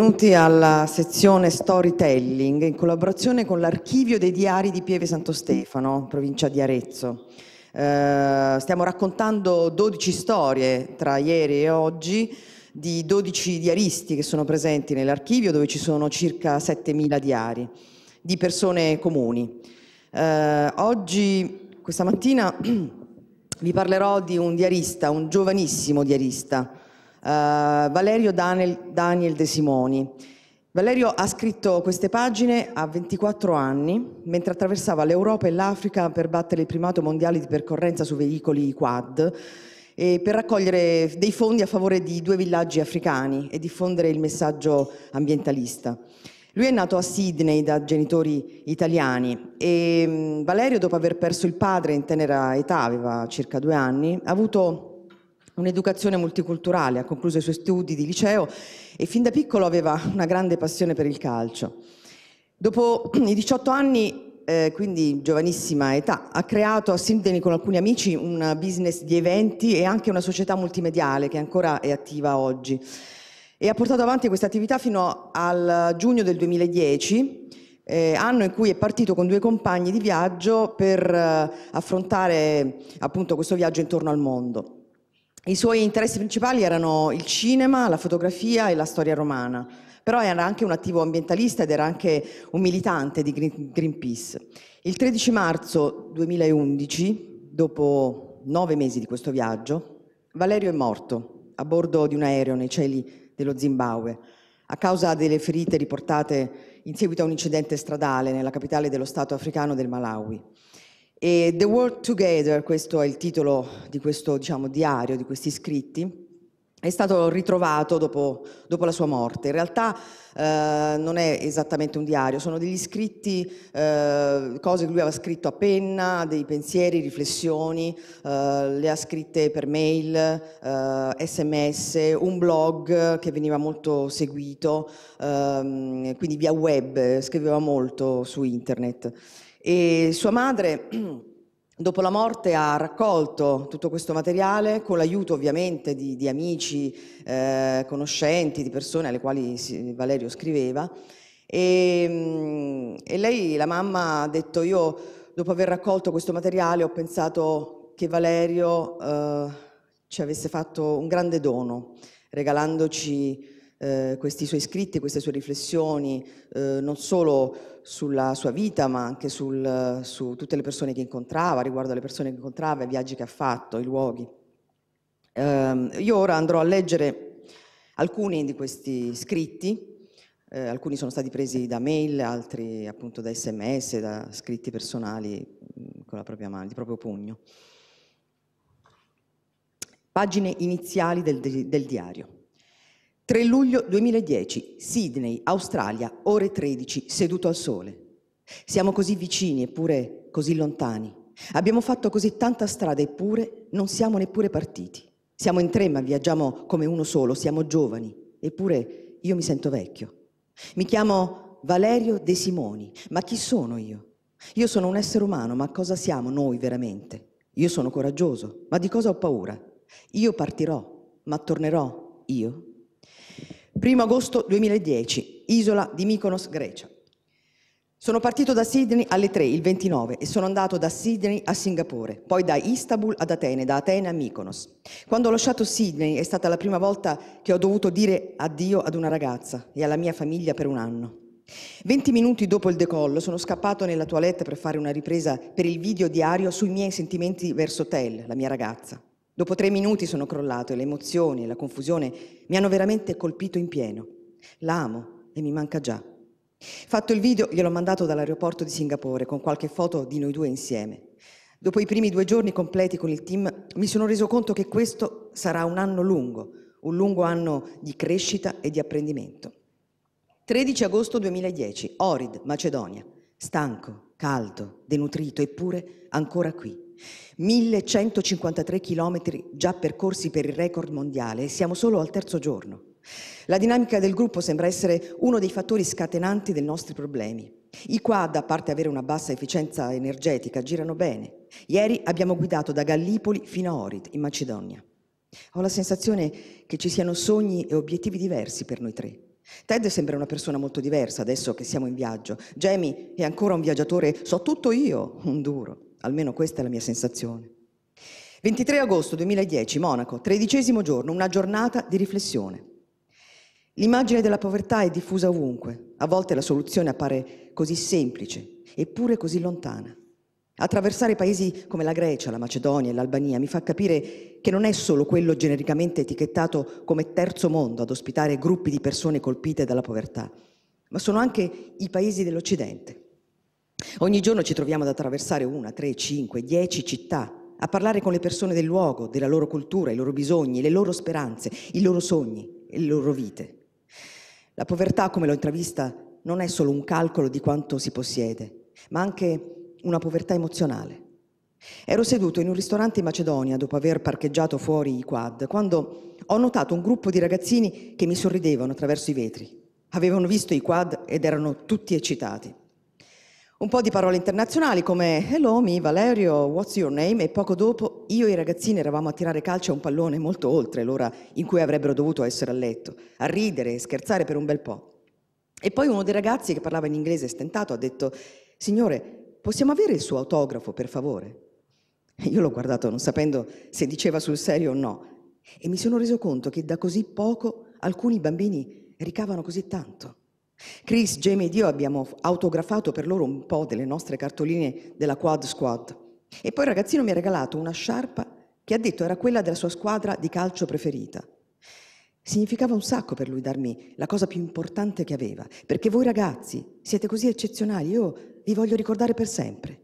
Benvenuti alla sezione Storytelling in collaborazione con l'Archivio dei Diari di Pieve Santo Stefano, provincia di Arezzo. Eh, stiamo raccontando 12 storie tra ieri e oggi di 12 diaristi che sono presenti nell'archivio dove ci sono circa 7.000 diari di persone comuni. Eh, oggi, questa mattina, vi parlerò di un diarista, un giovanissimo diarista, eh, Valerio Daniel, Daniel De Simoni. Valerio ha scritto queste pagine a 24 anni, mentre attraversava l'Europa e l'Africa per battere il primato mondiale di percorrenza su veicoli quad e per raccogliere dei fondi a favore di due villaggi africani e diffondere il messaggio ambientalista. Lui è nato a Sydney da genitori italiani e mm, Valerio, dopo aver perso il padre in tenera età, aveva circa due anni, ha avuto Un'educazione multiculturale, ha concluso i suoi studi di liceo e fin da piccolo aveva una grande passione per il calcio. Dopo i 18 anni, eh, quindi giovanissima età, ha creato a Sydney con alcuni amici un business di eventi e anche una società multimediale che ancora è attiva oggi. E ha portato avanti questa attività fino al giugno del 2010 eh, anno in cui è partito con due compagni di viaggio per eh, affrontare appunto questo viaggio intorno al mondo. I suoi interessi principali erano il cinema, la fotografia e la storia romana, però era anche un attivo ambientalista ed era anche un militante di Green, Greenpeace. Il 13 marzo 2011, dopo nove mesi di questo viaggio, Valerio è morto a bordo di un aereo nei cieli dello Zimbabwe a causa delle ferite riportate in seguito a un incidente stradale nella capitale dello Stato africano del Malawi. E The World Together, questo è il titolo di questo diciamo, diario, di questi scritti, è stato ritrovato dopo, dopo, la sua morte. In realtà eh, non è esattamente un diario, sono degli scritti, eh, cose che lui aveva scritto a penna, dei pensieri, riflessioni, eh, le ha scritte per mail, sms, eh, un blog che veniva molto seguito, ehm, quindi via web, scriveva molto su internet. E sua madre... Dopo la morte ha raccolto tutto questo materiale con l'aiuto ovviamente di, di amici, eh, conoscenti, di persone alle quali si, Valerio scriveva e, mm, e, lei, la mamma, ha detto io dopo aver raccolto questo materiale ho pensato che Valerio eh, ci avesse fatto un grande dono regalandoci eh, questi suoi scritti, queste sue riflessioni, eh, non solo sulla sua vita, ma anche sul, su tutte le persone che incontrava, riguardo alle persone che incontrava, i viaggi che ha fatto, i luoghi. Eh, io ora andrò a leggere alcuni di questi scritti, eh, alcuni sono stati presi da mail, altri appunto da sms, da scritti personali mm, con la propria mano, di proprio pugno. Pagine iniziali del, del diario. 3 luglio 2010, Sydney, Australia, ore 13, seduto al sole. Siamo così vicini eppure così lontani. Abbiamo fatto così tanta strada eppure non siamo neppure partiti. Siamo in tre ma viaggiamo come uno solo, siamo giovani, eppure io mi sento vecchio. Mi chiamo Valerio De Simoni, ma chi sono io? Io sono un essere umano, ma cosa siamo noi veramente? Io sono coraggioso, ma di cosa ho paura? Io partirò, ma tornerò io? 1 agosto 2010, isola di Mykonos, Grecia. Sono partito da Sydney alle 3 il 29 e sono andato da Sydney a Singapore, poi da Istanbul ad Atene, da Atene a Mykonos. Quando ho lasciato Sydney è stata la prima volta che ho dovuto dire addio ad una ragazza e alla mia famiglia per un anno. 20 minuti dopo il decollo sono scappato nella toilette per fare una ripresa per il video diario sui miei sentimenti verso Tel, la mia ragazza. Dopo tre minuti sono crollato e le emozioni e la confusione mi hanno veramente colpito in pieno. La amo e mi manca già. Fatto il video gliel'ho mandato dall'aeroporto di Singapore con qualche foto di noi due insieme. Dopo i primi due giorni completi con il team mi sono reso conto che questo sarà un anno lungo, un lungo anno di crescita e di apprendimento. 13 agosto 2010, Orid, Macedonia stanco, caldo, denutrito, eppure ancora qui. 1153 chilometri già percorsi per il record mondiale e siamo solo al terzo giorno. La dinamica del gruppo sembra essere uno dei fattori scatenanti dei nostri problemi. I quad, a parte avere una bassa efficienza energetica, girano bene. Ieri abbiamo guidato da Gallipoli fino a Orit, in Macedonia. Ho la sensazione che ci siano sogni e obiettivi diversi per noi tre. Ted sembra una persona molto diversa adesso che siamo in viaggio. Jamie è ancora un viaggiatore, so tutto io, un duro. Almeno questa è la mia sensazione. 23 agosto 2010, Monaco, tredicesimo giorno, una giornata di riflessione. L'immagine della povertà è diffusa ovunque, a volte la soluzione appare così semplice, eppure così lontana. Attraversare paesi come la Grecia, la Macedonia e l'Albania mi fa capire che non è solo quello genericamente etichettato come terzo mondo ad ospitare gruppi di persone colpite dalla povertà, ma sono anche i paesi dell'Occidente. Ogni giorno ci troviamo ad attraversare una, tre, cinque, dieci città, a parlare con le persone del luogo, della loro cultura, i loro bisogni, le loro speranze, i loro sogni e le loro vite. La povertà, come l'ho intravista, non è solo un calcolo di quanto si possiede, ma anche una povertà emozionale. Ero seduto in un ristorante in Macedonia dopo aver parcheggiato fuori i quad quando ho notato un gruppo di ragazzini che mi sorridevano attraverso i vetri. Avevano visto i quad ed erano tutti eccitati. Un po' di parole internazionali come Hello me, Valerio, what's your name? E poco dopo io e i ragazzini eravamo a tirare calcio a un pallone molto oltre l'ora in cui avrebbero dovuto essere a letto, a ridere e scherzare per un bel po'. E poi uno dei ragazzi che parlava in inglese stentato ha detto Signore, possiamo avere il suo autografo, per favore? Io l'ho guardato non sapendo se diceva sul serio o no e mi sono reso conto che da così poco alcuni bambini ricavano così tanto. Chris, Jamie ed io abbiamo autografato per loro un po' delle nostre cartoline della Quad Squad e poi il ragazzino mi ha regalato una sciarpa che ha detto era quella della sua squadra di calcio preferita. Significava un sacco per lui darmi la cosa più importante che aveva, perché voi ragazzi siete così eccezionali, io vi voglio ricordare per sempre.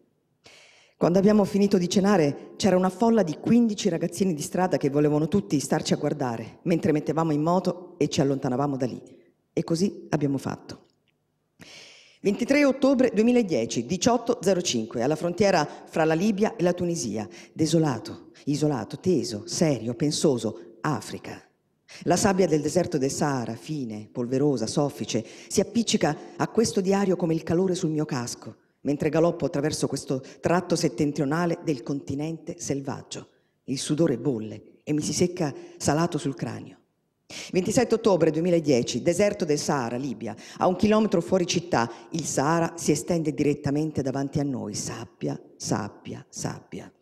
Quando abbiamo finito di cenare c'era una folla di 15 ragazzini di strada che volevano tutti starci a guardare mentre mettevamo in moto e ci allontanavamo da lì. E così abbiamo fatto. 23 ottobre 2010, 18.05, alla frontiera fra la Libia e la Tunisia, desolato, isolato, teso, serio, pensoso, Africa. La sabbia del deserto del Sahara, fine, polverosa, soffice, si appiccica a questo diario come il calore sul mio casco, mentre galoppo attraverso questo tratto settentrionale del continente selvaggio. Il sudore bolle e mi si secca salato sul cranio. 27 ottobre 2010, deserto del Sahara, Libia. A un chilometro fuori città, il Sahara si estende direttamente davanti a noi. Sabbia, sabbia, sabbia.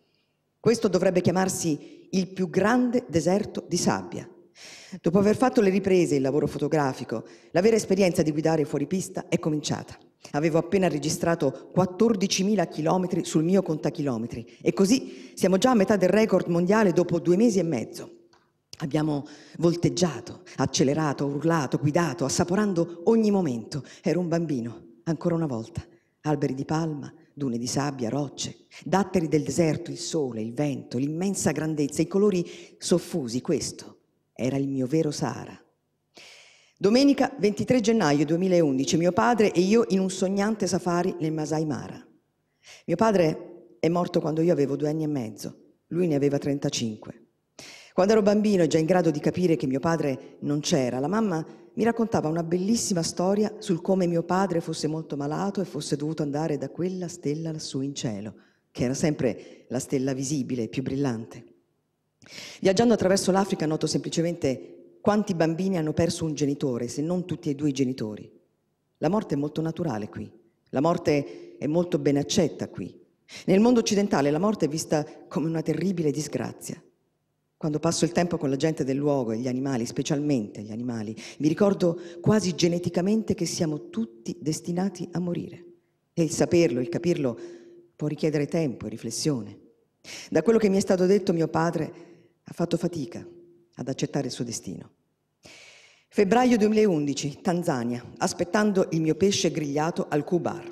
Questo dovrebbe chiamarsi il più grande deserto di sabbia. Dopo aver fatto le riprese e il lavoro fotografico, la vera esperienza di guidare fuori pista è cominciata. Avevo appena registrato 14.000 km sul mio contachilometri e così siamo già a metà del record mondiale dopo due mesi e mezzo. Abbiamo volteggiato, accelerato, urlato, guidato, assaporando ogni momento. Ero un bambino, ancora una volta. Alberi di palma, dune di sabbia, rocce, datteri del deserto, il sole, il vento, l'immensa grandezza, i colori soffusi, questo era il mio vero Sara. Domenica 23 gennaio 2011, mio padre e io in un sognante safari nel Masai Mara. Mio padre è morto quando io avevo due anni e mezzo, lui ne aveva 35. Quando ero bambino e già in grado di capire che mio padre non c'era, la mamma mi raccontava una bellissima storia sul come mio padre fosse molto malato e fosse dovuto andare da quella stella lassù in cielo, che era sempre la stella visibile e più brillante. Viaggiando attraverso l'Africa noto semplicemente quanti bambini hanno perso un genitore, se non tutti e due i genitori. La morte è molto naturale qui, la morte è molto ben accetta qui. Nel mondo occidentale la morte è vista come una terribile disgrazia. Quando passo il tempo con la gente del luogo e gli animali, specialmente gli animali, mi ricordo quasi geneticamente che siamo tutti destinati a morire. E il saperlo, il capirlo, può richiedere tempo e riflessione. Da quello che mi è stato detto mio padre, ha fatto fatica ad accettare il suo destino. Febbraio 2011, Tanzania, aspettando il mio pesce grigliato al Q-Bar.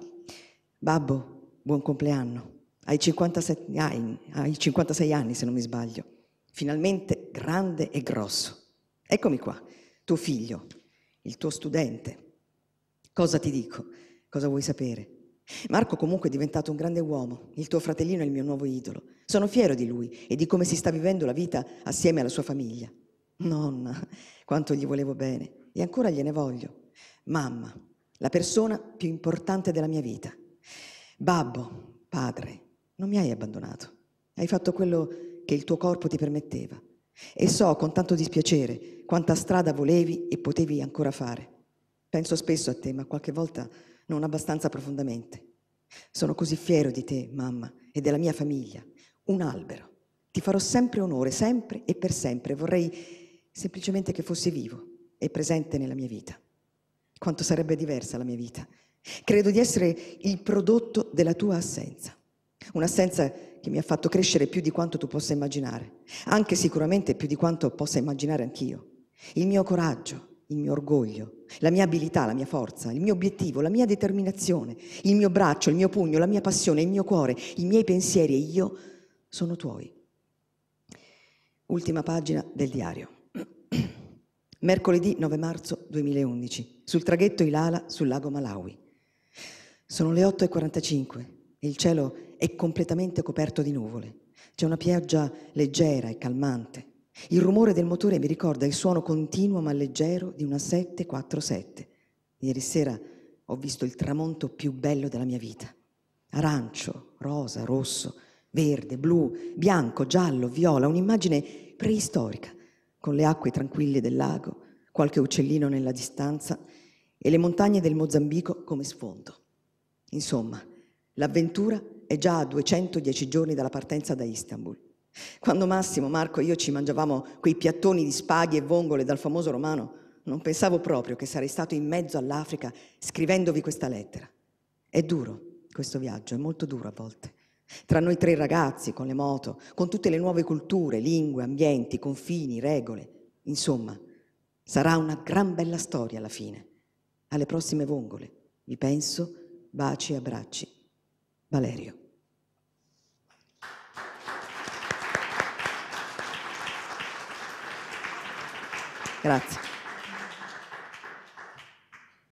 Babbo, buon compleanno. Hai 56, anni, hai 56 anni, se non mi sbaglio. Finalmente grande e grosso. Eccomi qua, tuo figlio, il tuo studente. Cosa ti dico? Cosa vuoi sapere? Marco comunque è diventato un grande uomo, il tuo fratellino è il mio nuovo idolo. Sono fiero di lui e di come si sta vivendo la vita assieme alla sua famiglia. Nonna, quanto gli volevo bene e ancora gliene voglio. Mamma, la persona più importante della mia vita. Babbo, padre, non mi hai abbandonato. Hai fatto quello che il tuo corpo ti permetteva. E so con tanto dispiacere quanta strada volevi e potevi ancora fare. Penso spesso a te, ma qualche volta non abbastanza profondamente. Sono così fiero di te, mamma, e della mia famiglia un albero. Ti farò sempre onore, sempre e per sempre. Vorrei semplicemente che fossi vivo e presente nella mia vita. Quanto sarebbe diversa la mia vita. Credo di essere il prodotto della tua assenza. Un'assenza che mi ha fatto crescere più di quanto tu possa immaginare, anche sicuramente più di quanto possa immaginare anch'io. Il mio coraggio, il mio orgoglio, la mia abilità, la mia forza, il mio obiettivo, la mia determinazione, il mio braccio, il mio pugno, la mia passione, il mio cuore, i miei pensieri e io sono tuoi. Ultima pagina del diario. Mercoledì 9 marzo 2011, sul traghetto Ilala sul lago Malawi. Sono le 8.45 e il cielo è completamente coperto di nuvole. C'è una pioggia leggera e calmante. Il rumore del motore mi ricorda il suono continuo ma leggero di una 747. Ieri sera ho visto il tramonto più bello della mia vita. Arancio, rosa, rosso, verde, blu, bianco, giallo, viola, un'immagine preistorica, con le acque tranquille del lago, qualche uccellino nella distanza e le montagne del Mozambico come sfondo. Insomma, l'avventura è già a 210 giorni dalla partenza da Istanbul. Quando Massimo, Marco e io ci mangiavamo quei piattoni di spaghi e vongole dal famoso romano, non pensavo proprio che sarei stato in mezzo all'Africa scrivendovi questa lettera. È duro questo viaggio, è molto duro a volte. Tra noi tre ragazzi, con le moto, con tutte le nuove culture, lingue, ambienti, confini, regole. Insomma, sarà una gran bella storia alla fine. Alle prossime vongole. Vi penso, baci e abbracci. Valerio. Grazie.